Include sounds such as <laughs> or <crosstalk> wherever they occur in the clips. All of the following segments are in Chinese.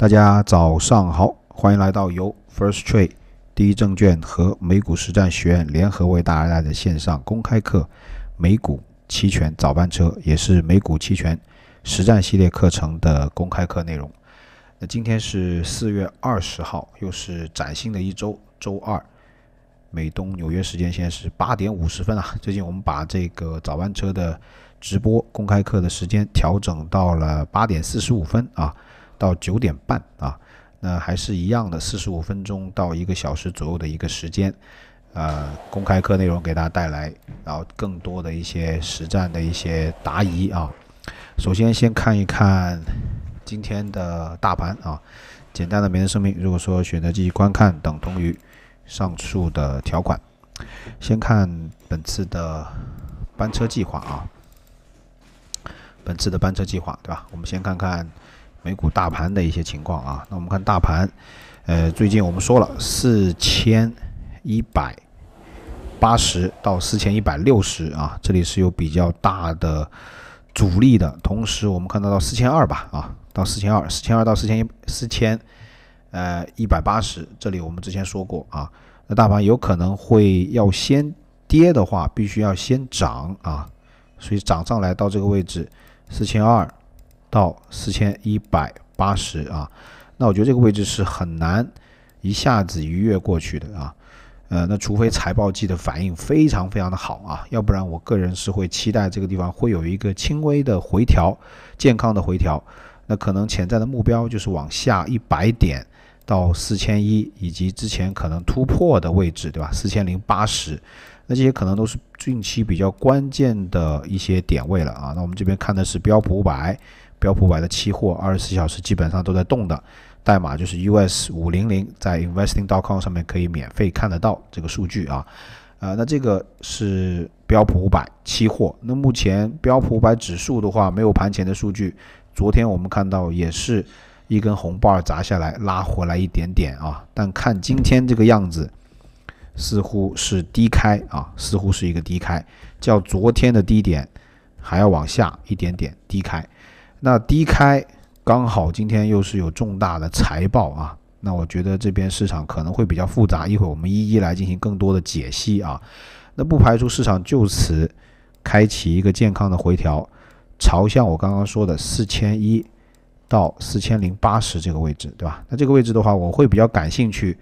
大家早上好，欢迎来到由 First Trade 第一证券和美股实战学院联合为大家带来的线上公开课《美股期权早班车》，也是美股期权实战系列课程的公开课内容。那今天是四月二十号，又是崭新的一周，周二，美东纽约时间现在是八点五十分啊。最近我们把这个早班车的直播公开课的时间调整到了八点四十五分啊。到九点半啊，那还是一样的，四十五分钟到一个小时左右的一个时间，呃，公开课内容给大家带来，然后更多的一些实战的一些答疑啊。首先先看一看今天的大盘啊，简单的免责声明，如果说选择继续观看，等同于上述的条款。先看本次的班车计划啊，本次的班车计划对吧？我们先看看。美股大盘的一些情况啊，那我们看大盘，呃，最近我们说了四千一百八十到四千一百六十啊，这里是有比较大的阻力的。同时，我们看到到四千二吧，啊，到四千二，四千二到四千一四千，呃，一百八十，这里我们之前说过啊，那大盘有可能会要先跌的话，必须要先涨啊，所以涨上来到这个位置四千二。到四千一百八十啊，那我觉得这个位置是很难一下子逾越过去的啊，呃，那除非财报季的反应非常非常的好啊，要不然我个人是会期待这个地方会有一个轻微的回调，健康的回调，那可能潜在的目标就是往下一百点到四千一以及之前可能突破的位置，对吧？四千零八十，那这些可能都是近期比较关键的一些点位了啊，那我们这边看的是标普五百。标普百的期货二十四小时基本上都在动的，代码就是 US500，在 Investing.com 上面可以免费看得到这个数据啊，呃，那这个是标普五百期货。那目前标普五百指数的话，没有盘前的数据，昨天我们看到也是一根红棒砸下来，拉回来一点点啊，但看今天这个样子，似乎是低开啊，似乎是一个低开，较昨天的低点还要往下一点点低开。那低开刚好今天又是有重大的财报啊，那我觉得这边市场可能会比较复杂，一会儿我们一一来进行更多的解析啊。那不排除市场就此开启一个健康的回调，朝向我刚刚说的四千一到四千零八十这个位置，对吧？那这个位置的话，我会比较感兴趣。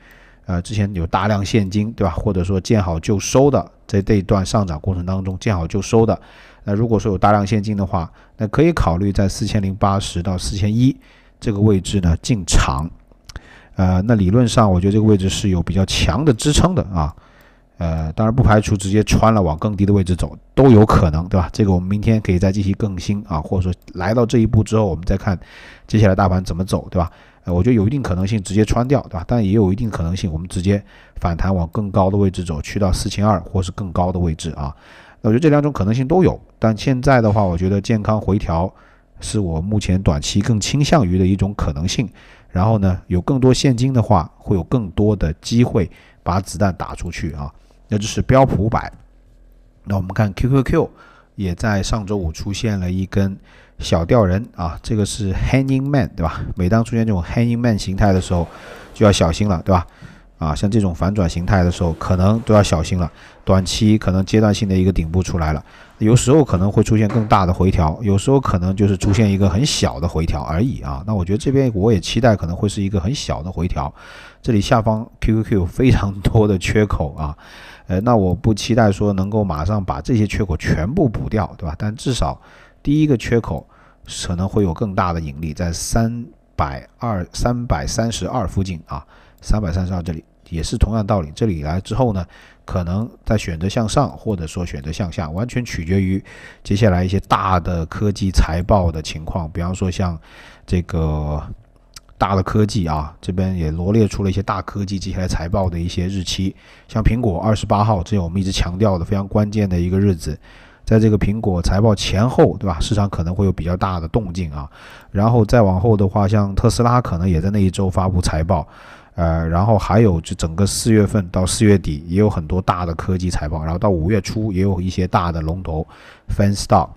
呃，之前有大量现金，对吧？或者说见好就收的，在这一段上涨过程当中，见好就收的。那如果说有大量现金的话，那可以考虑在四千零八十到四千一这个位置呢进场。呃，那理论上我觉得这个位置是有比较强的支撑的啊。呃，当然不排除直接穿了往更低的位置走都有可能，对吧？这个我们明天可以再进行更新啊，或者说来到这一步之后我们再看接下来大盘怎么走，对吧？呃，我觉得有一定可能性直接穿掉，对吧？但也有一定可能性我们直接反弹往更高的位置走去到四千二或是更高的位置啊。我觉得这两种可能性都有，但现在的话，我觉得健康回调是我目前短期更倾向于的一种可能性。然后呢，有更多现金的话，会有更多的机会把子弹打出去啊。那就是标普五百。那我们看 QQQ 也在上周五出现了一根小吊人啊，这个是 Hanging Man 对吧？每当出现这种 Hanging Man 形态的时候，就要小心了对吧？啊，像这种反转形态的时候，可能都要小心了。短期可能阶段性的一个顶部出来了，有时候可能会出现更大的回调，有时候可能就是出现一个很小的回调而已啊。那我觉得这边我也期待可能会是一个很小的回调。这里下方 QQQ 非常多的缺口啊，呃，那我不期待说能够马上把这些缺口全部补掉，对吧？但至少第一个缺口可能会有更大的盈利，在三百二三百三十二附近啊。三百三十二这里也是同样道理，这里来之后呢，可能在选择向上或者说选择向下，完全取决于接下来一些大的科技财报的情况。比方说像这个大的科技啊，这边也罗列出了一些大科技接下来财报的一些日期，像苹果二十八号，这是我们一直强调的非常关键的一个日子，在这个苹果财报前后，对吧？市场可能会有比较大的动静啊。然后再往后的话，像特斯拉可能也在那一周发布财报。呃，然后还有就整个四月份到四月底，也有很多大的科技财报，然后到五月初也有一些大的龙头，Fan Star，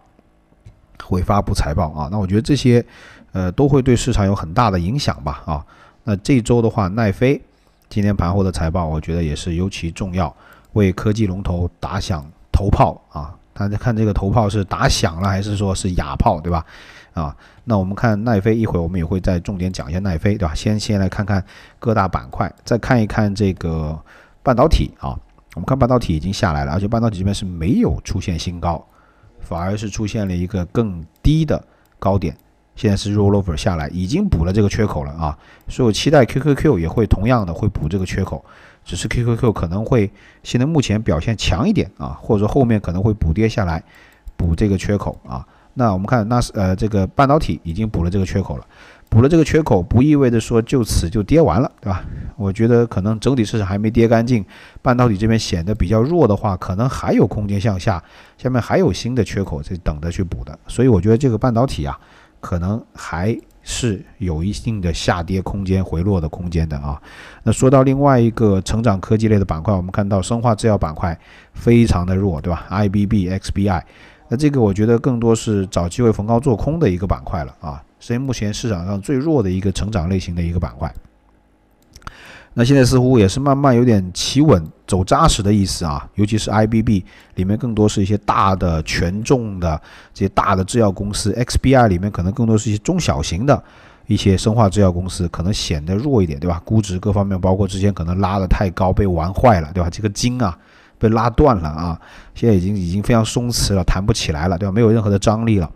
会发布财报啊。那我觉得这些，呃，都会对市场有很大的影响吧。啊，那这周的话，奈飞今天盘后的财报，我觉得也是尤其重要，为科技龙头打响头炮啊。大家看这个头炮是打响了，还是说是哑炮，对吧？啊，那我们看奈飞，一会儿我们也会再重点讲一下奈飞，对吧？先先来看看各大板块，再看一看这个半导体啊。我们看半导体已经下来了，而且半导体这边是没有出现新高，反而是出现了一个更低的高点。现在是 roll over 下来，已经补了这个缺口了啊。所以我期待 QQQ 也会同样的会补这个缺口，只是 QQQ 可能会现在目前表现强一点啊，或者说后面可能会补跌下来补这个缺口啊。那我们看，那是呃，这个半导体已经补了这个缺口了，补了这个缺口不意味着说就此就跌完了，对吧？我觉得可能整体市场还没跌干净，半导体这边显得比较弱的话，可能还有空间向下，下面还有新的缺口在等着去补的，所以我觉得这个半导体啊，可能还是有一定的下跌空间、回落的空间的啊。那说到另外一个成长科技类的板块，我们看到生化制药板块非常的弱，对吧？IBBXBI。那这个我觉得更多是找机会逢高做空的一个板块了啊，是目前市场上最弱的一个成长类型的一个板块。那现在似乎也是慢慢有点企稳、走扎实的意思啊，尤其是 IBB 里面更多是一些大的权重的这些大的制药公司，XBI 里面可能更多是一些中小型的一些生化制药公司，可能显得弱一点，对吧？估值各方面，包括之前可能拉的太高被玩坏了，对吧？这个金啊。被拉断了啊！现在已经已经非常松弛了，弹不起来了，对吧？没有任何的张力了。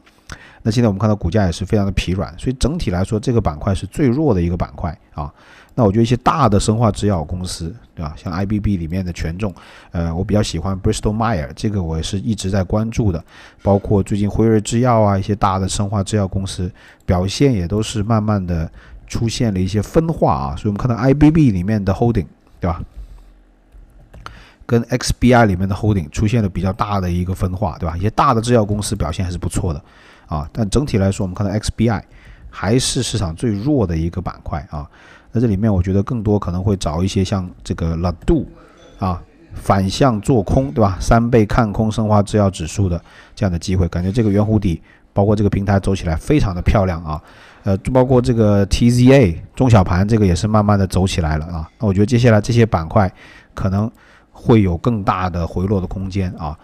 那现在我们看到股价也是非常的疲软，所以整体来说，这个板块是最弱的一个板块啊。那我觉得一些大的生化制药公司，对吧？像 I B B 里面的权重，呃，我比较喜欢 Bristol m y e r 这个我也是一直在关注的。包括最近辉瑞制药啊，一些大的生化制药公司表现也都是慢慢的出现了一些分化啊。所以我们看到 I B B 里面的 Holding，对吧？跟 XBI 里面的 holding 出现了比较大的一个分化，对吧？一些大的制药公司表现还是不错的啊，但整体来说，我们看到 XBI 还是市场最弱的一个板块啊。那这里面我觉得更多可能会找一些像这个 l a d 啊反向做空，对吧？三倍看空生化制药指数的这样的机会，感觉这个圆弧底包括这个平台走起来非常的漂亮啊。呃，包括这个 TZA 中小盘这个也是慢慢的走起来了啊。那我觉得接下来这些板块可能。会有更大的回落的空间啊，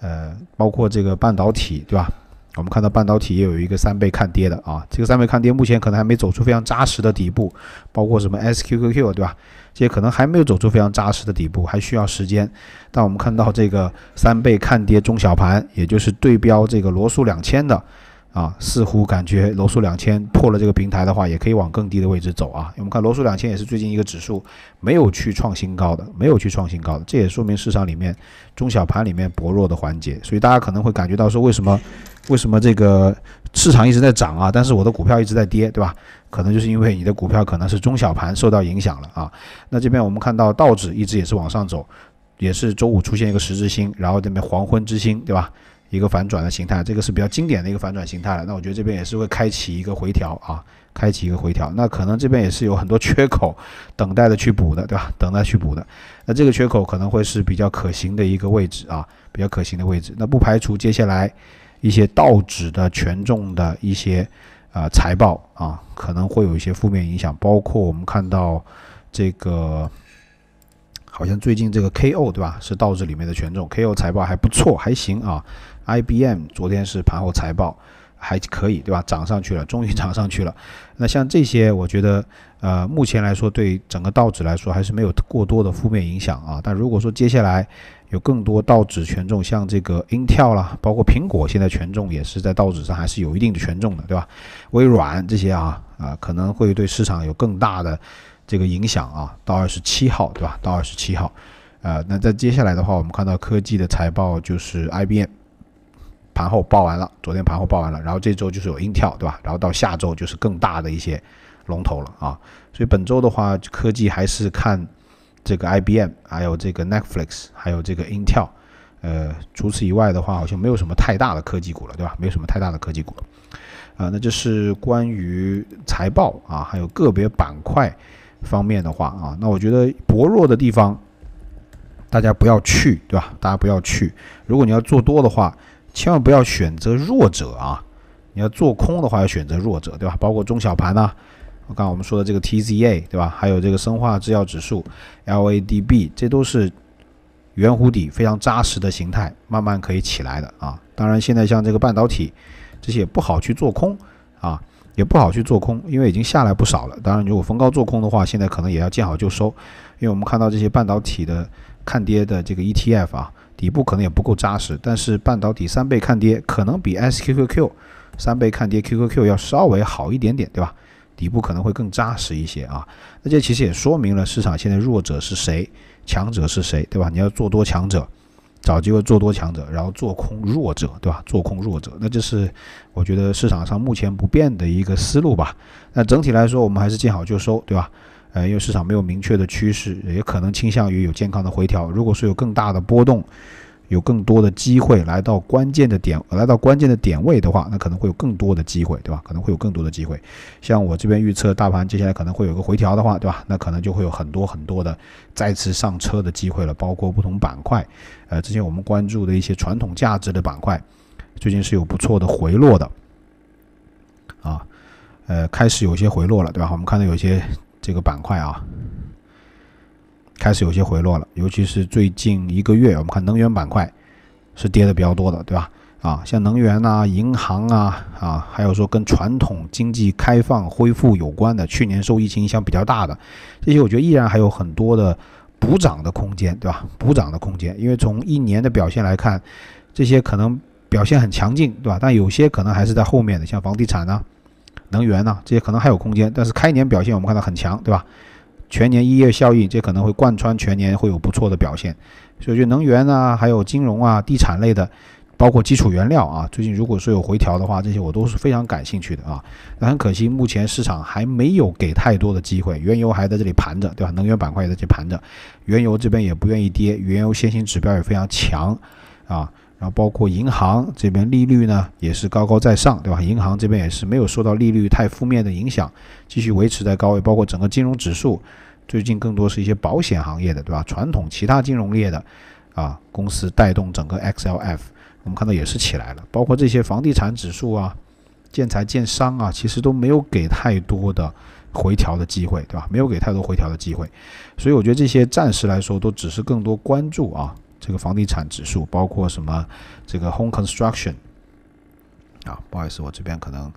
呃，包括这个半导体，对吧？我们看到半导体也有一个三倍看跌的啊，这个三倍看跌目前可能还没走出非常扎实的底部，包括什么 SQQQ，对吧？这些可能还没有走出非常扎实的底部，还需要时间。但我们看到这个三倍看跌中小盘，也就是对标这个罗素两千的。啊，似乎感觉罗素两千破了这个平台的话，也可以往更低的位置走啊。我们看罗素两千也是最近一个指数没有去创新高的，没有去创新高的，这也说明市场里面中小盘里面薄弱的环节。所以大家可能会感觉到说，为什么为什么这个市场一直在涨啊？但是我的股票一直在跌，对吧？可能就是因为你的股票可能是中小盘受到影响了啊。那这边我们看到道指一直也是往上走，也是周五出现一个十字星，然后这边黄昏之星，对吧？一个反转的形态，这个是比较经典的一个反转形态了。那我觉得这边也是会开启一个回调啊，开启一个回调。那可能这边也是有很多缺口等待的去补的，对吧？等待去补的。那这个缺口可能会是比较可行的一个位置啊，比较可行的位置。那不排除接下来一些道指的权重的一些啊财报啊，可能会有一些负面影响。包括我们看到这个。好像最近这个 KO 对吧，是道指里面的权重，KO 财报还不错，还行啊。IBM 昨天是盘后财报，还可以对吧？涨上去了，终于涨上去了。那像这些，我觉得呃，目前来说对整个道指来说还是没有过多的负面影响啊。但如果说接下来有更多道指权重，像这个 Intel 啦，包括苹果现在权重也是在道指上还是有一定的权重的，对吧？微软这些啊啊可能会对市场有更大的。这个影响啊，到二十七号，对吧？到二十七号，呃，那在接下来的话，我们看到科技的财报就是 IBM 盘后报完了，昨天盘后报完了，然后这周就是有英跳，对吧？然后到下周就是更大的一些龙头了啊。所以本周的话，科技还是看这个 IBM，还有这个 Netflix，还有这个英跳。呃，除此以外的话，好像没有什么太大的科技股了，对吧？没有什么太大的科技股了。啊，那就是关于财报啊，还有个别板块。方面的话啊，那我觉得薄弱的地方，大家不要去，对吧？大家不要去。如果你要做多的话，千万不要选择弱者啊！你要做空的话，要选择弱者，对吧？包括中小盘呐，我刚刚我们说的这个 TZA，对吧？还有这个生化制药指数 LADB，这都是圆弧底非常扎实的形态，慢慢可以起来的啊。当然，现在像这个半导体这些不好去做空啊。也不好去做空，因为已经下来不少了。当然，如果逢高做空的话，现在可能也要见好就收，因为我们看到这些半导体的看跌的这个 ETF 啊，底部可能也不够扎实。但是半导体三倍看跌可能比 SQQQ 三倍看跌 QQQ 要稍微好一点点，对吧？底部可能会更扎实一些啊。那这其实也说明了市场现在弱者是谁，强者是谁，对吧？你要做多强者。找机会做多强者，然后做空弱者，对吧？做空弱者，那就是我觉得市场上目前不变的一个思路吧。那整体来说，我们还是见好就收，对吧？呃，因为市场没有明确的趋势，也可能倾向于有健康的回调。如果说有更大的波动，有更多的机会来到关键的点，来到关键的点位的话，那可能会有更多的机会，对吧？可能会有更多的机会。像我这边预测大盘接下来可能会有个回调的话，对吧？那可能就会有很多很多的再次上车的机会了，包括不同板块。呃，之前我们关注的一些传统价值的板块，最近是有不错的回落的。啊，呃，开始有些回落了，对吧？我们看到有些这个板块啊。开始有些回落了，尤其是最近一个月，我们看能源板块是跌的比较多的，对吧？啊，像能源呐、银行啊啊，还有说跟传统经济开放恢复有关的，去年受疫情影响比较大的这些，我觉得依然还有很多的补涨的空间，对吧？补涨的空间，因为从一年的表现来看，这些可能表现很强劲，对吧？但有些可能还是在后面的，像房地产呢、能源呢，这些可能还有空间，但是开年表现我们看到很强，对吧？全年一月效益，这可能会贯穿全年，会有不错的表现。所以就能源啊，还有金融啊、地产类的，包括基础原料啊，最近如果说有回调的话，这些我都是非常感兴趣的啊。那很可惜，目前市场还没有给太多的机会，原油还在这里盘着，对吧？能源板块也在这盘着，原油这边也不愿意跌，原油先行指标也非常强，啊。然后包括银行这边利率呢，也是高高在上，对吧？银行这边也是没有受到利率太负面的影响，继续维持在高位。包括整个金融指数，最近更多是一些保险行业的，对吧？传统其他金融业的啊公司带动整个 XLF，我们看到也是起来了。包括这些房地产指数啊、建材、建商啊，其实都没有给太多的回调的机会，对吧？没有给太多回调的机会，所以我觉得这些暂时来说都只是更多关注啊。这个房地产指数，包括什么这个 Home Construction 啊，不好意思，我这边可能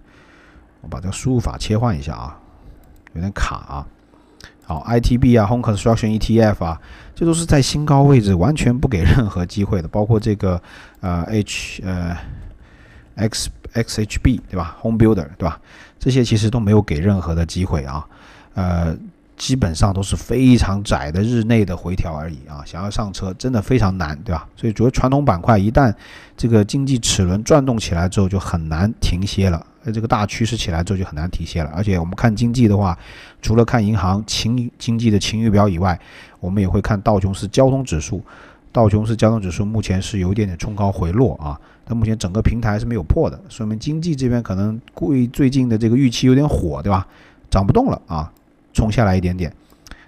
我把这个输入法切换一下啊，有点卡啊。好，ITB 啊，Home Construction ETF 啊，这都是在新高位置，完全不给任何机会的。包括这个呃 H 呃 X XHB 对吧，Home Builder 对吧？这些其实都没有给任何的机会啊，呃。基本上都是非常窄的日内的回调而已啊，想要上车真的非常难，对吧？所以主要传统板块一旦这个经济齿轮转动起来之后，就很难停歇了。哎，这个大趋势起来之后就很难停歇了。而且我们看经济的话，除了看银行情经济的情雨表以外，我们也会看道琼斯交通指数。道琼斯交通指数目前是有一点点冲高回落啊，但目前整个平台是没有破的，说明经济这边可能贵最近的这个预期有点火，对吧？涨不动了啊。冲下来一点点，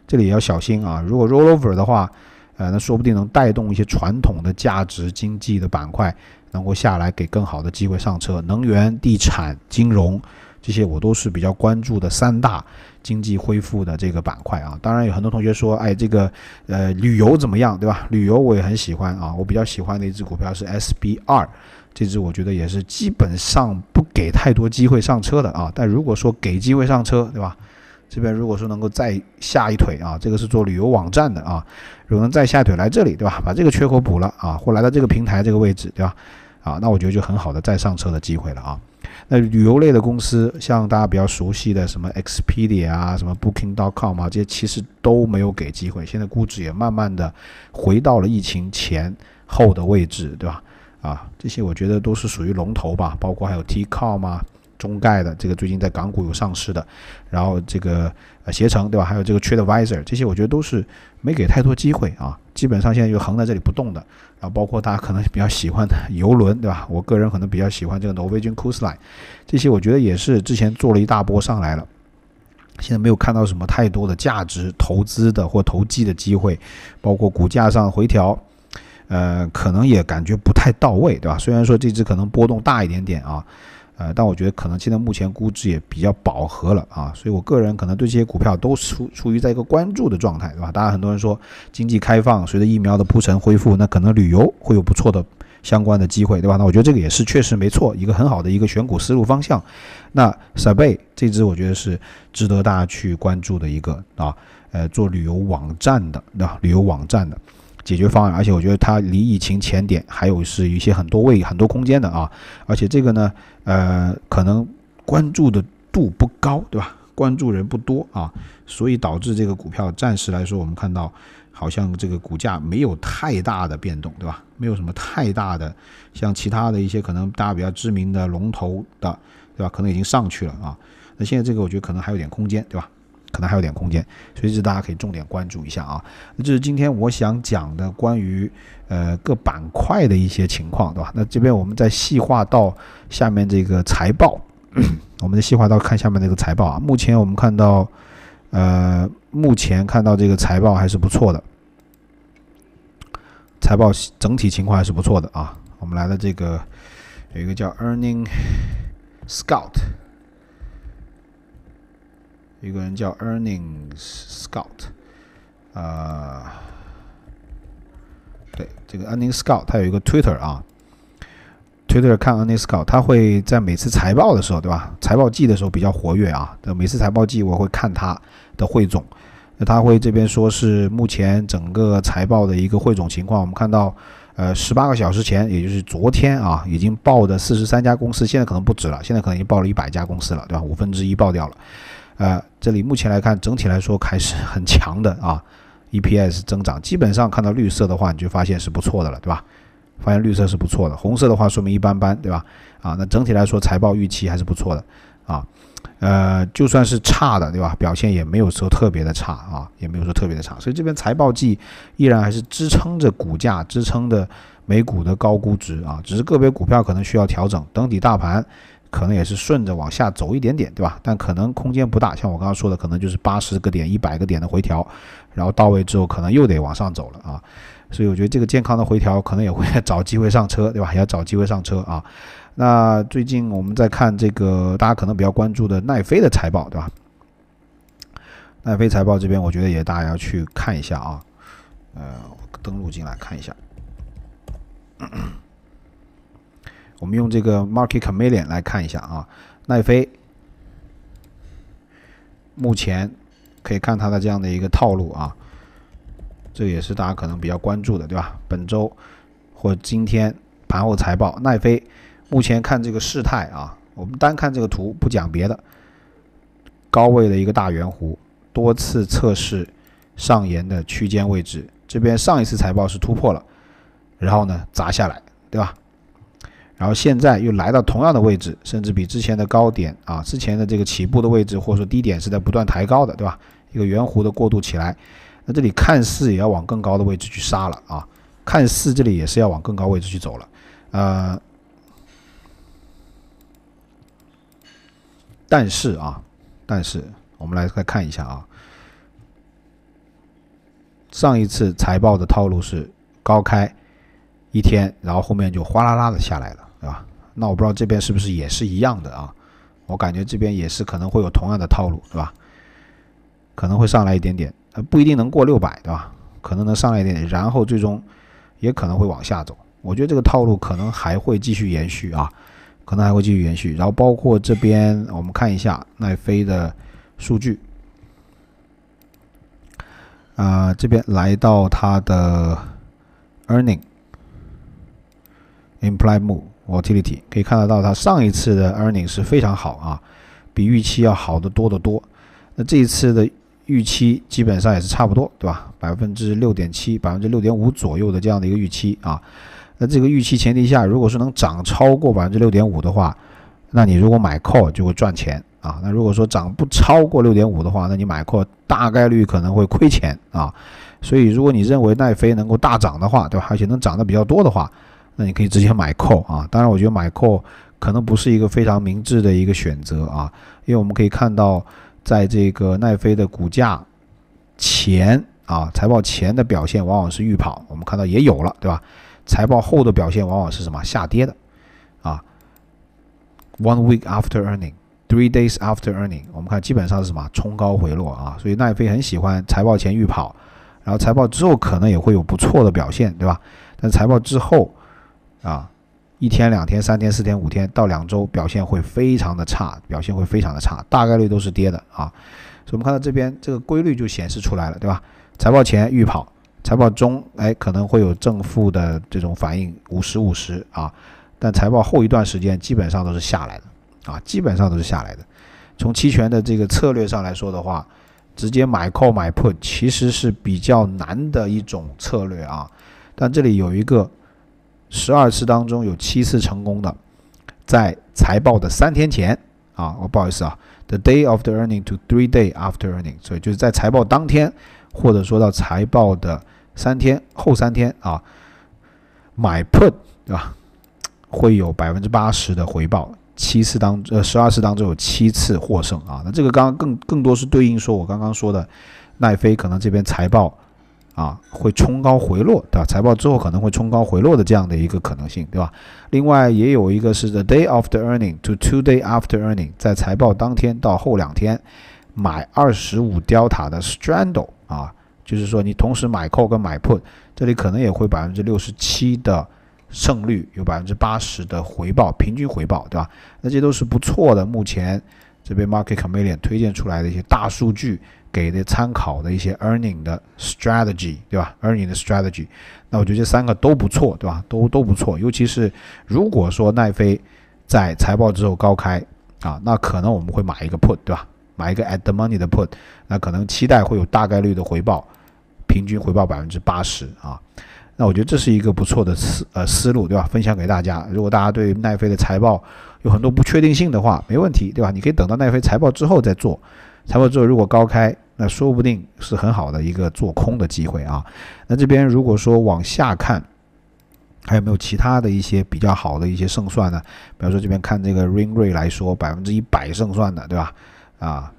这里也要小心啊！如果 rollover 的话，呃，那说不定能带动一些传统的价值经济的板块能够下来，给更好的机会上车。能源、地产、金融这些我都是比较关注的三大经济恢复的这个板块啊。当然，有很多同学说，哎，这个呃旅游怎么样，对吧？旅游我也很喜欢啊，我比较喜欢的一只股票是 S B 二，这只我觉得也是基本上不给太多机会上车的啊。但如果说给机会上车，对吧？这边如果说能够再下一腿啊，这个是做旅游网站的啊，如果能再下一腿来这里，对吧？把这个缺口补了啊，或来到这个平台这个位置，对吧？啊，那我觉得就很好的再上车的机会了啊。那旅游类的公司，像大家比较熟悉的什么 Expedia 啊，什么 Booking.com 啊，这些其实都没有给机会，现在估值也慢慢的回到了疫情前后的位置，对吧？啊，这些我觉得都是属于龙头吧，包括还有 TikTok 啊。中概的这个最近在港股有上市的，然后这个呃携程对吧，还有这个 TradeVisor 这些我觉得都是没给太多机会啊，基本上现在就横在这里不动的，然后包括大家可能比较喜欢的游轮对吧？我个人可能比较喜欢这个 n 挪威军 Kuuslane，这些我觉得也是之前做了一大波上来了，现在没有看到什么太多的价值投资的或投机的机会，包括股价上回调，呃，可能也感觉不太到位对吧？虽然说这只可能波动大一点点啊。呃，但我觉得可能现在目前估值也比较饱和了啊，所以我个人可能对这些股票都处处于在一个关注的状态，对吧？当然很多人说经济开放，随着疫苗的铺陈恢复，那可能旅游会有不错的相关的机会，对吧？那我觉得这个也是确实没错，一个很好的一个选股思路方向。那 Sabay 这只我觉得是值得大家去关注的一个啊，呃，做旅游网站的，对吧？旅游网站的。解决方案，而且我觉得它离疫情前点还有是一些很多位很多空间的啊，而且这个呢，呃，可能关注的度不高，对吧？关注人不多啊，所以导致这个股票暂时来说，我们看到好像这个股价没有太大的变动，对吧？没有什么太大的，像其他的一些可能大家比较知名的龙头的，对吧？可能已经上去了啊，那现在这个我觉得可能还有点空间，对吧？可能还有点空间，所以这大家可以重点关注一下啊。这是今天我想讲的关于呃各板块的一些情况，对吧？那这边我们再细化到下面这个财报，<clears throat> 我们再细化到看下面那个财报啊。目前我们看到，呃，目前看到这个财报还是不错的，财报整体情况还是不错的啊。我们来的这个有一个叫 Earning Scout。一个人叫 Earnings Scout，啊，对，这个 Earnings Scout 他有一个 Twitter 啊，Twitter 看 Earnings c o u t 他会在每次财报的时候，对吧？财报季的时候比较活跃啊。每次财报季我会看他的汇总，那他会这边说是目前整个财报的一个汇总情况。我们看到，呃，十八个小时前，也就是昨天啊，已经报的四十三家公司，现在可能不止了，现在可能已经报了一百家公司了，对吧？五分之一报掉了。呃，这里目前来看，整体来说还是很强的啊。EPS 增长，基本上看到绿色的话，你就发现是不错的了，对吧？发现绿色是不错的，红色的话说明一般般，对吧？啊，那整体来说，财报预期还是不错的啊。呃，就算是差的，对吧？表现也没有说特别的差啊，也没有说特别的差，所以这边财报季依然还是支撑着股价，支撑的美股的高估值啊。只是个别股票可能需要调整，整体大盘。可能也是顺着往下走一点点，对吧？但可能空间不大，像我刚刚说的，可能就是八十个点、一百个点的回调，然后到位之后，可能又得往上走了啊。所以我觉得这个健康的回调，可能也会 <laughs> 找机会上车，对吧？也要找机会上车啊。那最近我们在看这个，大家可能比较关注的奈飞的财报，对吧？奈飞财报这边，我觉得也大家要去看一下啊。呃，登录进来看一下。我们用这个 market c a million 来看一下啊，奈飞目前可以看它的这样的一个套路啊，这也是大家可能比较关注的对吧？本周或今天盘后财报，奈飞目前看这个事态啊，我们单看这个图不讲别的，高位的一个大圆弧，多次测试上沿的区间位置，这边上一次财报是突破了，然后呢砸下来，对吧？然后现在又来到同样的位置，甚至比之前的高点啊，之前的这个起步的位置，或者说低点，是在不断抬高的，对吧？一个圆弧的过渡起来，那这里看似也要往更高的位置去杀了啊，看似这里也是要往更高位置去走了，呃，但是啊，但是我们来再看一下啊，上一次财报的套路是高开一天，然后后面就哗啦啦的下来了。对吧？那我不知道这边是不是也是一样的啊？我感觉这边也是可能会有同样的套路，对吧？可能会上来一点点，呃，不一定能过六百，对吧？可能能上来一点点，然后最终也可能会往下走。我觉得这个套路可能还会继续延续啊，可能还会继续延续。然后包括这边，我们看一下奈飞的数据。啊，这边来到它的 earning implied move。Volatility 可以看得到，它上一次的 earning 是非常好啊，比预期要好得多得多。那这一次的预期基本上也是差不多，对吧？百分之六点七、百分之六点五左右的这样的一个预期啊。那这个预期前提下，如果说能涨超过百分之六点五的话，那你如果买 call 就会赚钱啊。那如果说涨不超过六点五的话，那你买 call 大概率可能会亏钱啊。所以，如果你认为奈飞能够大涨的话，对吧？而且能涨得比较多的话。那你可以直接买 call 啊，当然我觉得买 call 可能不是一个非常明智的一个选择啊，因为我们可以看到，在这个奈飞的股价前啊，财报前的表现往往是预跑，我们看到也有了，对吧？财报后的表现往往是什么下跌的啊？One week after earning, three days after earning，我们看基本上是什么冲高回落啊，所以奈飞很喜欢财报前预跑，然后财报之后可能也会有不错的表现，对吧？但财报之后。啊，一天、两天、三天、四天、五天到两周，表现会非常的差，表现会非常的差，大概率都是跌的啊。所以我们看到这边这个规律就显示出来了，对吧？财报前预跑，财报中哎可能会有正负的这种反应，五十五十啊，但财报后一段时间基本上都是下来的啊，基本上都是下来的。从期权的这个策略上来说的话，直接买 call 买 put 其实是比较难的一种策略啊，但这里有一个。十二次当中有七次成功的，在财报的三天前啊，我不好意思啊，the day of the earning to three day after earning，所以就是在财报当天或者说到财报的三天后三天啊，买 put 对吧？会有百分之八十的回报，七次当呃十二次当中有七次获胜啊，那这个刚刚更更多是对应说我刚刚说的奈飞可能这边财报。啊，会冲高回落，对吧？财报之后可能会冲高回落的这样的一个可能性，对吧？另外也有一个是 the day after earning to two day after earning，在财报当天到后两天买二十五雕塔的 straddle，啊，就是说你同时买 call 跟买 put，这里可能也会百分之六十七的胜率，有百分之八十的回报，平均回报，对吧？那这都是不错的。目前这边 market c m a k i n 推荐出来的一些大数据。给的参考的一些 earning 的 strategy，对吧？earning 的 strategy，那我觉得这三个都不错，对吧？都都不错，尤其是如果说奈飞在财报之后高开，啊，那可能我们会买一个 put，对吧？买一个 at the money 的 put，那可能期待会有大概率的回报，平均回报百分之八十啊。那我觉得这是一个不错的思呃思路，对吧？分享给大家。如果大家对奈飞的财报有很多不确定性的话，没问题，对吧？你可以等到奈飞财报之后再做，财报之后如果高开。那说不定是很好的一个做空的机会啊。那这边如果说往下看，还有没有其他的一些比较好的一些胜算呢？比方说这边看这个 RingRay 来说，百分之一百胜算的，对吧？啊，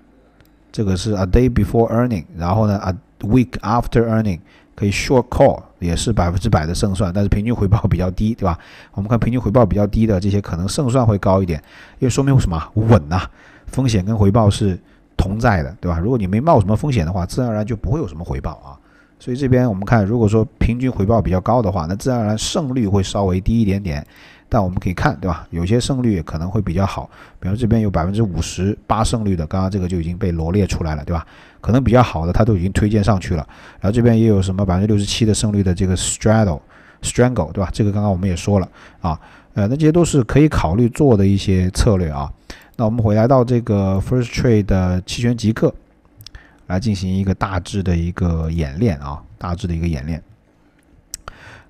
这个是 A day before earning，然后呢 A week after earning 可以 Short Call 也是百分之百的胜算，但是平均回报比较低，对吧？我们看平均回报比较低的这些，可能胜算会高一点，因为说明什么稳啊？风险跟回报是。同在的，对吧？如果你没冒什么风险的话，自然而然就不会有什么回报啊。所以这边我们看，如果说平均回报比较高的话，那自然而然胜率会稍微低一点点。但我们可以看，对吧？有些胜率可能会比较好，比如这边有百分之五十八胜率的，刚刚这个就已经被罗列出来了，对吧？可能比较好的，它都已经推荐上去了。然后这边也有什么百分之六十七的胜率的这个 straddle，strangle，对吧？这个刚刚我们也说了啊。呃，那这些都是可以考虑做的一些策略啊。那我们回来到这个 First Trade 的期权即刻，来进行一个大致的一个演练啊，大致的一个演练。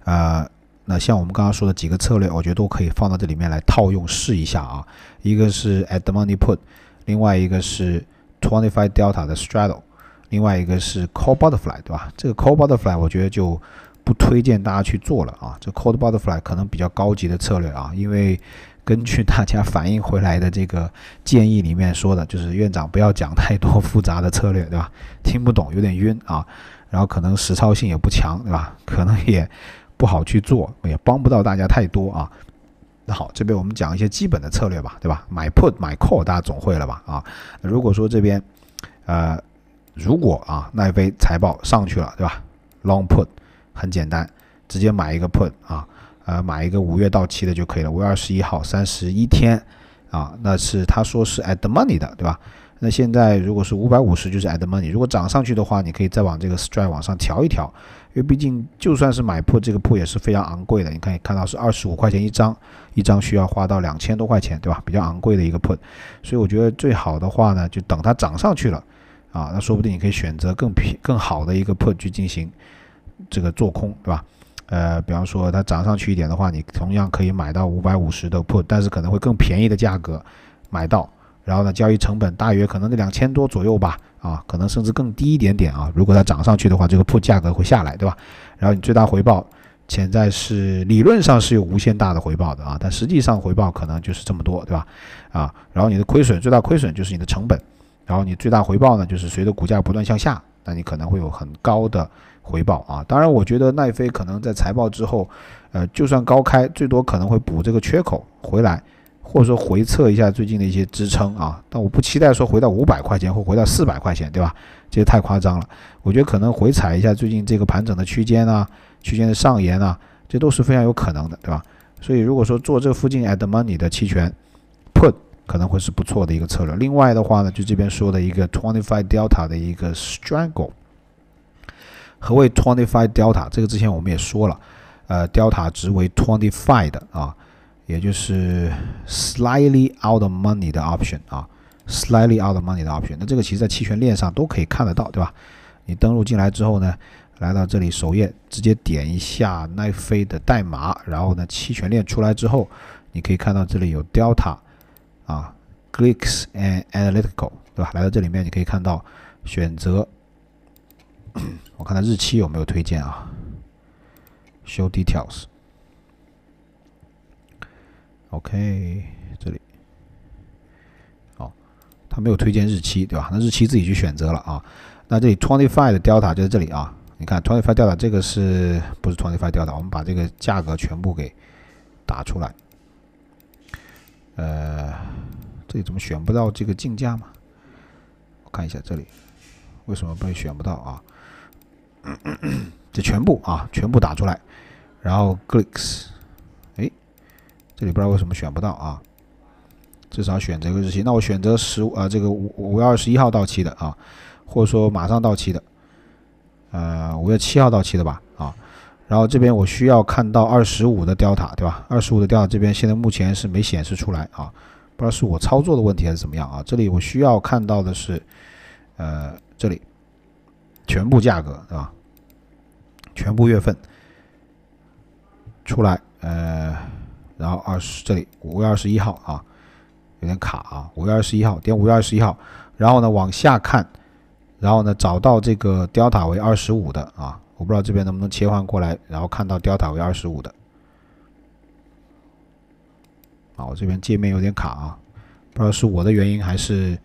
呃，那像我们刚刚说的几个策略，我觉得都可以放到这里面来套用试一下啊。一个是 At The Money Put，另外一个是 Twenty Five Delta 的 Straddle，另外一个是 Call Butterfly，对吧？这个 Call Butterfly 我觉得就不推荐大家去做了啊！这 c o l d butterfly 可能比较高级的策略啊，因为根据大家反映回来的这个建议里面说的，就是院长不要讲太多复杂的策略，对吧？听不懂，有点晕啊。然后可能实操性也不强，对吧？可能也不好去做，也帮不到大家太多啊。那好，这边我们讲一些基本的策略吧，对吧？买 put、买 call，大家总会了吧？啊，如果说这边呃，如果啊奈飞财报上去了，对吧？long put。很简单，直接买一个 put 啊，呃，买一个五月到期的就可以了。五月二十一号，三十一天啊，那是他说是 at the money 的，对吧？那现在如果是五百五十，就是 at the money。如果涨上去的话，你可以再往这个 strike 往上调一调，因为毕竟就算是买破这个 put 也是非常昂贵的。你可以看到是二十五块钱一张，一张需要花到两千多块钱，对吧？比较昂贵的一个 put，所以我觉得最好的话呢，就等它涨上去了啊，那说不定你可以选择更便更好的一个 put 去进行。这个做空，对吧？呃，比方说它涨上去一点的话，你同样可以买到五百五十的 put，但是可能会更便宜的价格买到。然后呢，交易成本大约可能在两千多左右吧，啊，可能甚至更低一点点啊。如果它涨上去的话，这个 put 价格会下来，对吧？然后你最大回报潜在是理论上是有无限大的回报的啊，但实际上回报可能就是这么多，对吧？啊，然后你的亏损最大亏损就是你的成本，然后你最大回报呢，就是随着股价不断向下，那你可能会有很高的。回报啊，当然，我觉得奈飞可能在财报之后，呃，就算高开，最多可能会补这个缺口回来，或者说回测一下最近的一些支撑啊。但我不期待说回到五百块钱或回到四百块钱，对吧？这也太夸张了。我觉得可能回踩一下最近这个盘整的区间啊，区间的上沿啊，这都是非常有可能的，对吧？所以如果说做这附近 at money 的期权 put，可能会是不错的一个策略。另外的话呢，就这边说的一个 twenty five delta 的一个 strangle。何谓 twenty five delta？这个之前我们也说了，呃，delta 值为 twenty five 的啊，也就是 slightly out of money 的 option 啊，slightly out of money 的 option。那这个其实在期权链上都可以看得到，对吧？你登录进来之后呢，来到这里首页，直接点一下奈飞的代码，然后呢，期权链出来之后，你可以看到这里有 delta，啊，Greeks and analytical，对吧？来到这里面你可以看到选择。<clears throat> 我看他日期有没有推荐啊？Show details。OK，这里。哦，他没有推荐日期，对吧？那日期自己去选择了啊。那这里 twenty five 的 t 塔就在这里啊。你看 twenty five t 塔这个是不是 twenty five t 塔？我们把这个价格全部给打出来。呃，这里怎么选不到这个竞价嘛？我看一下这里，为什么被选不到啊？这全部啊，全部打出来，然后 g l i c k s 哎，这里不知道为什么选不到啊，至少选择个日期。那我选择十五啊，这个五五月二十一号到期的啊，或者说马上到期的，呃，五月七号到期的吧啊。然后这边我需要看到二十五的吊塔对吧？二十五的吊塔这边现在目前是没显示出来啊，不知道是我操作的问题还是怎么样啊。这里我需要看到的是，呃，这里全部价格对吧？全部月份出来，呃，然后二十这里五月二十一号啊，有点卡啊，五月二十一号点五月二十一号，然后呢往下看，然后呢找到这个 t 塔为二十五的啊，我不知道这边能不能切换过来，然后看到 t 塔为二十五的，啊，我这边界面有点卡啊，不知道是我的原因还是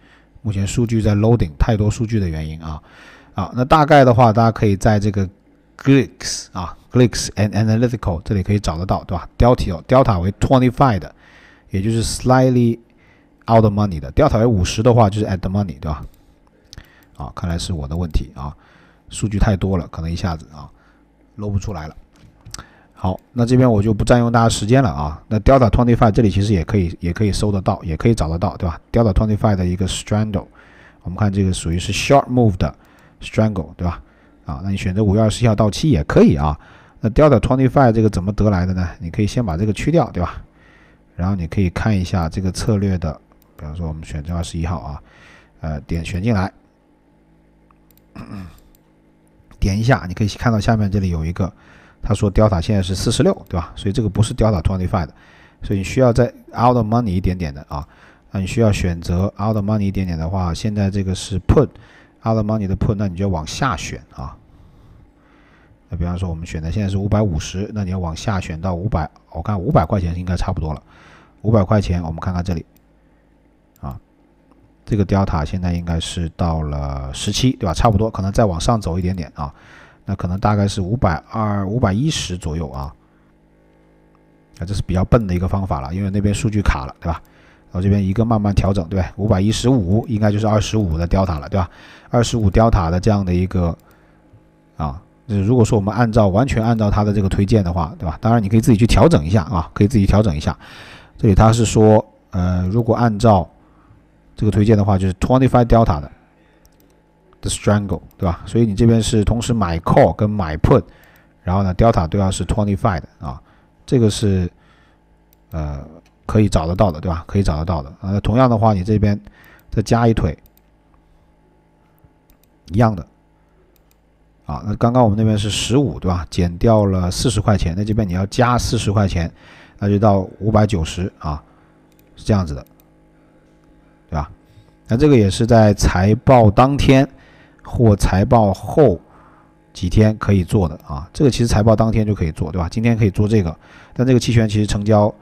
目前数据在 loading 太多数据的原因啊，啊，那大概的话大家可以在这个。Glicks 啊，Glicks and analytical，这里可以找得到，对吧？Delta Delta 为 twenty five 的，也就是 slightly out of money 的。Delta 为五十的话，就是 at the money，对吧？啊，看来是我的问题啊，数据太多了，可能一下子啊漏不出来了。好，那这边我就不占用大家时间了啊。那 Delta twenty five 这里其实也可以，也可以搜得到，也可以找得到，对吧？Delta twenty five 的一个 strangle，我们看这个属于是 short move 的 strangle，对吧？啊，那你选择五月二十一号到期也可以啊。那 Delta Twenty Five 这个怎么得来的呢？你可以先把这个去掉，对吧？然后你可以看一下这个策略的，比方说我们选择二十一号啊，呃，点选进来，点一下，你可以看到下面这里有一个，他说 Delta 现在是四十六，对吧？所以这个不是 Delta Twenty Five，所以你需要在 Out Money 一点点的啊，那你需要选择 Out Money 一点点的话，现在这个是 Put。阿尔芒尼的 put，那你就往下选啊。那比方说，我们选的现在是五百五十，那你要往下选到五百，我看五百块钱应该差不多了。五百块钱，我们看看这里，啊，这个 t 塔现在应该是到了十七，对吧？差不多，可能再往上走一点点啊。那可能大概是五百二、五百一十左右啊。啊，这是比较笨的一个方法了，因为那边数据卡了，对吧？然后这边一个慢慢调整，对吧？五百一十五应该就是二十五的 delta 了，对吧？二十五 delta 的这样的一个啊，如果说我们按照完全按照他的这个推荐的话，对吧？当然你可以自己去调整一下啊，可以自己调整一下。这里他是说，呃，如果按照这个推荐的话，就是 twenty five delta 的，the strangle，对吧？所以你这边是同时买 call 跟买 put，然后呢，delta 对啊是 twenty five 的啊，这个是呃。可以找得到的，对吧？可以找得到的。那同样的话，你这边再加一腿，一样的。啊，那刚刚我们那边是十五，对吧？减掉了四十块钱，那这边你要加四十块钱，那就到五百九十啊，是这样子的，对吧？那这个也是在财报当天或财报后几天可以做的啊。这个其实财报当天就可以做，对吧？今天可以做这个，但这个期权其实成交。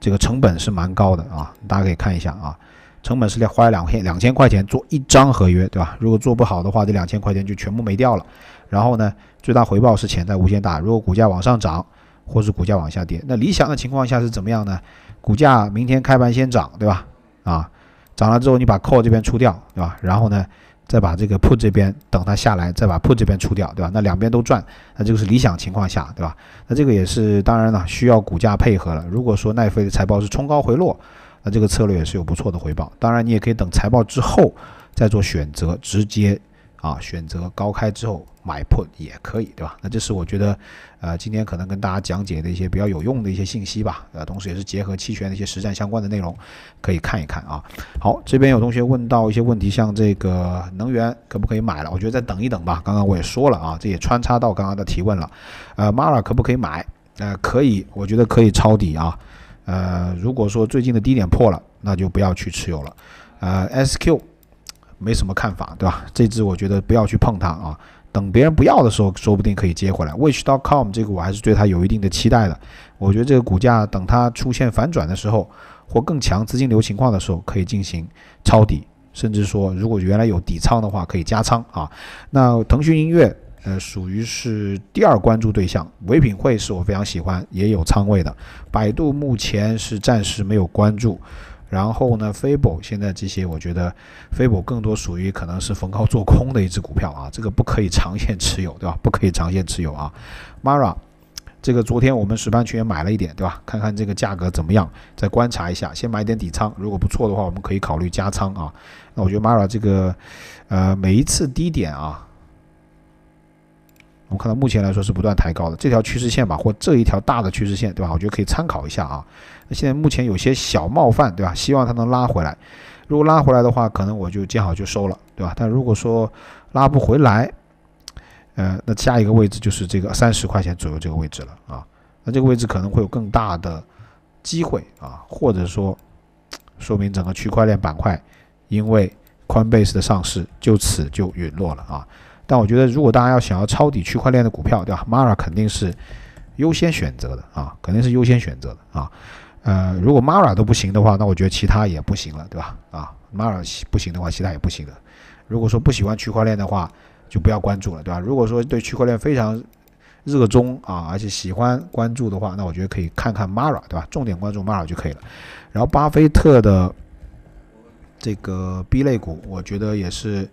这个成本是蛮高的啊，大家可以看一下啊，成本是花了两千两千块钱做一张合约，对吧？如果做不好的话，这两千块钱就全部没掉了。然后呢，最大回报是潜在无限大，如果股价往上涨，或是股价往下跌，那理想的情况下是怎么样呢？股价明天开盘先涨，对吧？啊，涨了之后你把 call 这边出掉，对吧？然后呢？再把这个 put 这边等它下来，再把 put 这边出掉，对吧？那两边都赚，那这个是理想情况下，对吧？那这个也是当然了，需要股价配合了。如果说奈飞的财报是冲高回落，那这个策略也是有不错的回报。当然，你也可以等财报之后再做选择，直接。啊，选择高开之后买 put 也可以，对吧？那这是我觉得，呃，今天可能跟大家讲解的一些比较有用的一些信息吧，呃，同时也是结合期权的一些实战相关的内容，可以看一看啊。好，这边有同学问到一些问题，像这个能源可不可以买了？我觉得再等一等吧。刚刚我也说了啊，这也穿插到刚刚的提问了。呃 m a r a 可不可以买？呃，可以，我觉得可以抄底啊。呃，如果说最近的低点破了，那就不要去持有了。呃 s q 没什么看法，对吧？这只我觉得不要去碰它啊，等别人不要的时候，说不定可以接回来。Wish.com 这个我还是对它有一定的期待的，我觉得这个股价等它出现反转的时候，或更强资金流情况的时候，可以进行抄底，甚至说如果原来有底仓的话，可以加仓啊。那腾讯音乐呃属于是第二关注对象，唯品会是我非常喜欢，也有仓位的。百度目前是暂时没有关注。然后呢，菲博现在这些，我觉得菲博更多属于可能是逢高做空的一只股票啊，<laughs> 这个不可以长线持有，对吧？不可以长线持有啊。Mara，这个昨天我们实盘群也买了一点，对吧？看看这个价格怎么样，再观察一下，先买点底仓。如果不错的话，我们可以考虑加仓啊。那我觉得 Mara 这个，呃，每一次低点啊，我们看到目前来说是不断抬高的这条趋势线吧，或这一条大的趋势线，对吧？我觉得可以参考一下啊。那现在目前有些小冒犯，对吧？希望它能拉回来。如果拉回来的话，可能我就见好就收了，对吧？但如果说拉不回来，呃，那下一个位置就是这个三十块钱左右这个位置了啊。那这个位置可能会有更大的机会啊，或者说说明整个区块链板块因为 Coinbase 的上市就此就陨落了啊。但我觉得，如果大家要想要抄底区块链的股票，对吧？Marra 肯定是优先选择的啊，肯定是优先选择的啊。呃，如果 Mara 都不行的话，那我觉得其他也不行了，对吧？啊，Mara 不行的话，其他也不行了。如果说不喜欢区块链的话，就不要关注了，对吧？如果说对区块链非常热衷啊，而且喜欢关注的话，那我觉得可以看看 Mara，对吧？重点关注 Mara 就可以了。然后巴菲特的这个 B 类股，我觉得也是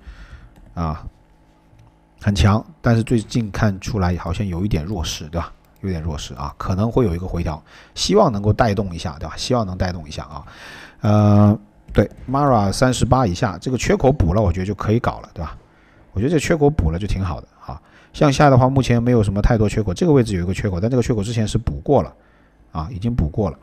啊很强，但是最近看出来好像有一点弱势，对吧？有点弱势啊，可能会有一个回调，希望能够带动一下，对吧？希望能带动一下啊，呃，对，Mara 三十八以下这个缺口补了，我觉得就可以搞了，对吧？我觉得这缺口补了就挺好的啊。向下的话，目前没有什么太多缺口，这个位置有一个缺口，但这个缺口之前是补过了啊，已经补过了，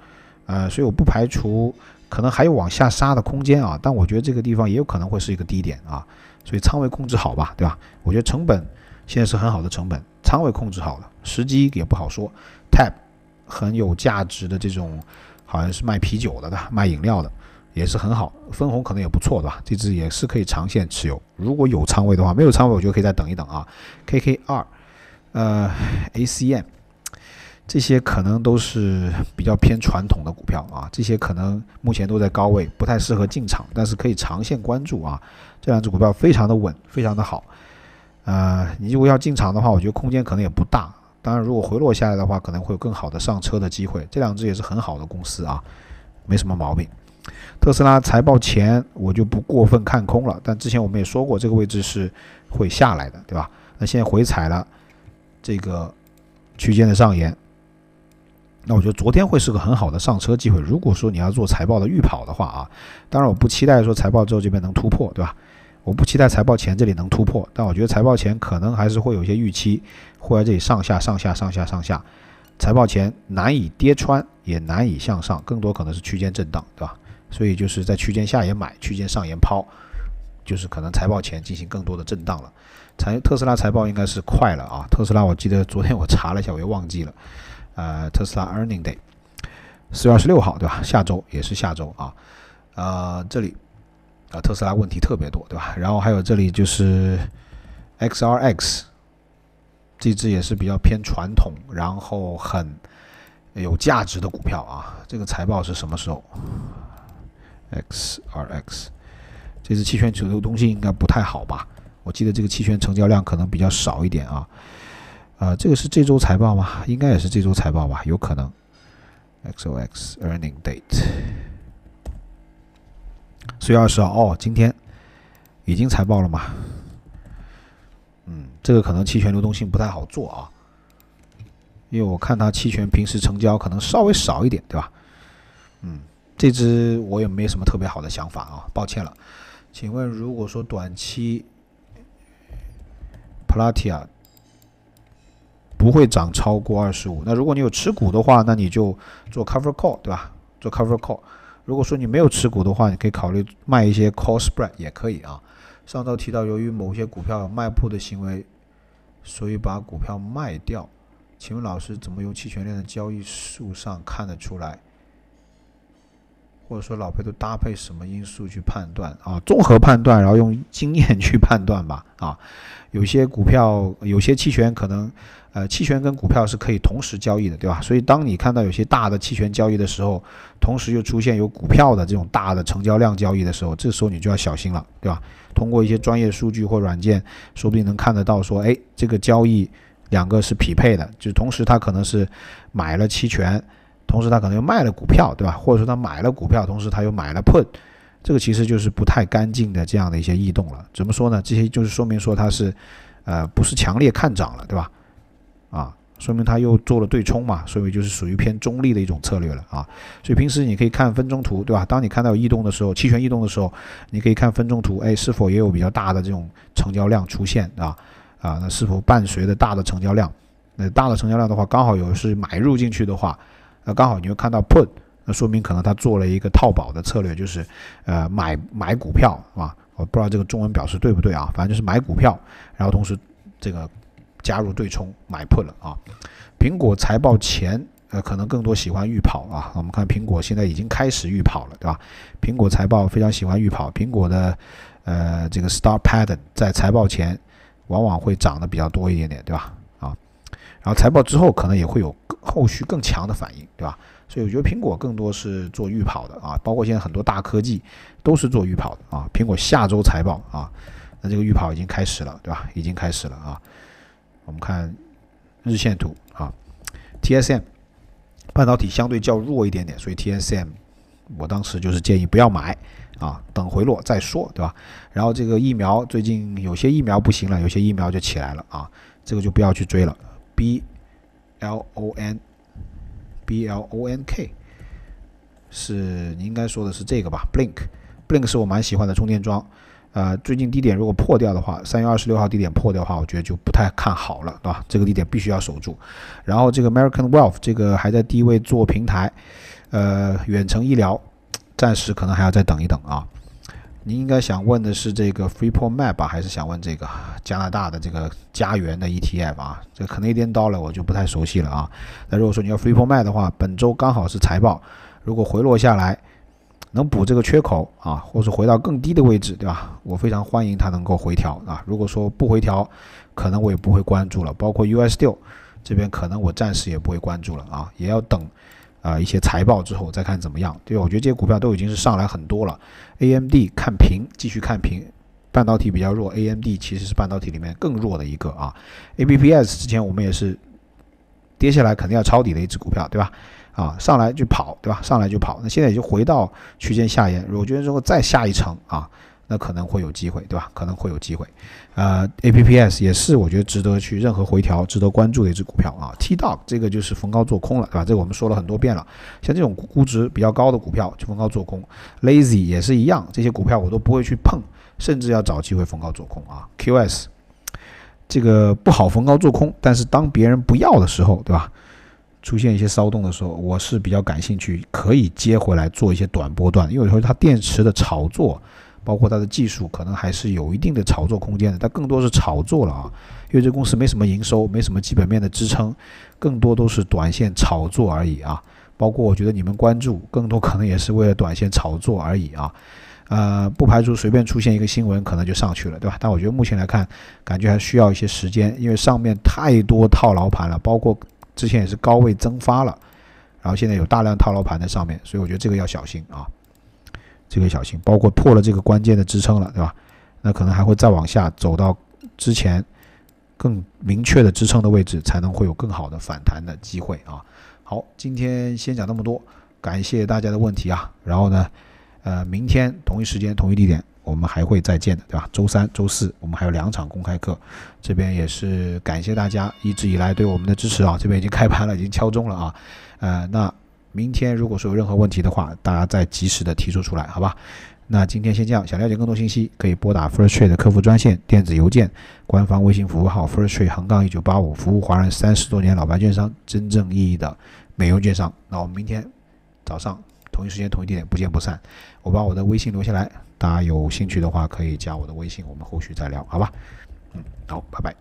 呃，所以我不排除可能还有往下杀的空间啊，但我觉得这个地方也有可能会是一个低点啊，所以仓位控制好吧，对吧？我觉得成本。现在是很好的成本，仓位控制好了，时机也不好说。Tap 很有价值的这种，好像是卖啤酒的吧，卖饮料的也是很好，分红可能也不错，对吧？这只也是可以长线持有。如果有仓位的话，没有仓位我觉得可以再等一等啊。KKR，呃 a c m 这些可能都是比较偏传统的股票啊，这些可能目前都在高位，不太适合进场，但是可以长线关注啊。这两只股票非常的稳，非常的好。呃，你如果要进场的话，我觉得空间可能也不大。当然，如果回落下来的话，可能会有更好的上车的机会。这两只也是很好的公司啊，没什么毛病。特斯拉财报前我就不过分看空了，但之前我们也说过，这个位置是会下来的，对吧？那现在回踩了这个区间的上沿，那我觉得昨天会是个很好的上车机会。如果说你要做财报的预跑的话啊，当然我不期待说财报之后这边能突破，对吧？我不期待财报前这里能突破，但我觉得财报前可能还是会有一些预期，会在这里上下上下上下上下，财报前难以跌穿，也难以向上，更多可能是区间震荡，对吧？所以就是在区间下也买，区间上也抛，就是可能财报前进行更多的震荡了。财特斯拉财报应该是快了啊，特斯拉我记得昨天我查了一下，我又忘记了，呃，特斯拉 Earning Day 四月二十六号，对吧？下周也是下周啊，呃，这里。啊，特斯拉问题特别多，对吧？然后还有这里就是 XRX 这只也是比较偏传统，然后很有价值的股票啊。这个财报是什么时候？XRX 这只期权指数东西应该不太好吧？我记得这个期权成交量可能比较少一点啊。呃，这个是这周财报吗？应该也是这周财报吧？有可能 XOX earning date。四月二十号哦，今天已经财报了嘛，嗯，这个可能期权流动性不太好做啊，因为我看它期权平时成交可能稍微少一点，对吧？嗯，这只我也没什么特别好的想法啊，抱歉了。请问如果说短期 Platia 不会涨超过二十五，那如果你有持股的话，那你就做 Cover Call 对吧？做 Cover Call。如果说你没有持股的话，你可以考虑卖一些 call spread 也可以啊。上周提到，由于某些股票有卖破的行为，所以把股票卖掉。请问老师，怎么由期权链的交易数上看得出来？或者说老裴都搭配什么因素去判断啊？综合判断，然后用经验去判断吧。啊，有些股票、有些期权可能，呃，期权跟股票是可以同时交易的，对吧？所以当你看到有些大的期权交易的时候，同时又出现有股票的这种大的成交量交易的时候，这时候你就要小心了，对吧？通过一些专业数据或软件，说不定能看得到说，哎，这个交易两个是匹配的，就同时它可能是买了期权。同时，他可能又卖了股票，对吧？或者说他买了股票，同时他又买了 put，这个其实就是不太干净的这样的一些异动了。怎么说呢？这些就是说明说他是，呃，不是强烈看涨了，对吧？啊，说明他又做了对冲嘛，所以就是属于偏中立的一种策略了啊。所以平时你可以看分钟图，对吧？当你看到异动的时候，期权异动的时候，你可以看分钟图，哎，是否也有比较大的这种成交量出现啊？啊，那是否伴随着大的成交量？那大的成交量的话，刚好有是买入进去的话。那刚好你会看到 put，那说明可能他做了一个套保的策略，就是，呃，买买股票啊，我不知道这个中文表示对不对啊，反正就是买股票，然后同时这个加入对冲买 put 了啊。苹果财报前，呃，可能更多喜欢预跑啊。我们看苹果现在已经开始预跑了，对吧？苹果财报非常喜欢预跑，苹果的，呃，这个 star pattern 在财报前往往会涨的比较多一点点，对吧？然后财报之后可能也会有后续更强的反应，对吧？所以我觉得苹果更多是做预跑的啊，包括现在很多大科技都是做预跑的啊。苹果下周财报啊，那这个预跑已经开始了，对吧？已经开始了啊。我们看日线图啊，TSM 半导体相对较弱一点点，所以 TSM 我当时就是建议不要买啊，等回落再说，对吧？然后这个疫苗最近有些疫苗不行了，有些疫苗就起来了啊，这个就不要去追了。B L O N B L O N K，是你应该说的是这个吧？Blink Blink 是我蛮喜欢的充电桩。呃，最近低点如果破掉的话，三月二十六号低点破掉的话，我觉得就不太看好了，对吧？这个低点必须要守住。然后这个 American Wealth 这个还在低位做平台，呃，远程医疗暂时可能还要再等一等啊。你应该想问的是这个 Freeport Map 还是想问这个加拿大的这个家园的 ETF 啊？这 Canadian Dollar 我就不太熟悉了啊。那如果说你要 Freeport Map 的话，本周刚好是财报，如果回落下来，能补这个缺口啊，或是回到更低的位置，对吧？我非常欢迎它能够回调啊。如果说不回调，可能我也不会关注了。包括 US6 这边，可能我暂时也不会关注了啊，也要等。啊，一些财报之后再看怎么样，对我觉得这些股票都已经是上来很多了。AMD 看平，继续看平，半导体比较弱，AMD 其实是半导体里面更弱的一个啊。a b p s 之前我们也是跌下来肯定要抄底的一只股票，对吧？啊，上来就跑，对吧？上来就跑，那现在也就回到区间下沿，我觉得之后再下一层啊。那可能会有机会，对吧？可能会有机会，呃，A P P S 也是我觉得值得去任何回调、值得关注的一只股票啊。T Dog 这个就是逢高做空了，对吧？这个我们说了很多遍了。像这种估值比较高的股票就逢高做空。Lazy 也是一样，这些股票我都不会去碰，甚至要找机会逢高做空啊。Q S 这个不好逢高做空，但是当别人不要的时候，对吧？出现一些骚动的时候，我是比较感兴趣，可以接回来做一些短波段，因为有时候它电池的炒作。包括它的技术可能还是有一定的炒作空间的，但更多是炒作了啊，因为这公司没什么营收，没什么基本面的支撑，更多都是短线炒作而已啊。包括我觉得你们关注，更多可能也是为了短线炒作而已啊。呃，不排除随便出现一个新闻可能就上去了，对吧？但我觉得目前来看，感觉还需要一些时间，因为上面太多套牢盘了，包括之前也是高位增发了，然后现在有大量套牢盘在上面，所以我觉得这个要小心啊。这个小心，包括破了这个关键的支撑了，对吧？那可能还会再往下走到之前更明确的支撑的位置，才能会有更好的反弹的机会啊。好，今天先讲那么多，感谢大家的问题啊。然后呢，呃，明天同一时间同一地点我们还会再见的，对吧？周三、周四我们还有两场公开课，这边也是感谢大家一直以来对我们的支持啊。这边已经开盘了，已经敲钟了啊。呃，那。明天如果说有任何问题的话，大家再及时的提出出来，好吧？那今天先这样。想了解更多信息，可以拨打 First Trade 的客服专线、电子邮件、官方微信服务号 First Trade- 横杠一九八五，服务华人三十多年老牌券商，真正意义的美容券商。那我们明天早上同一时间、同一地点不见不散。我把我的微信留下来，大家有兴趣的话可以加我的微信，我们后续再聊，好吧？嗯，好，拜拜。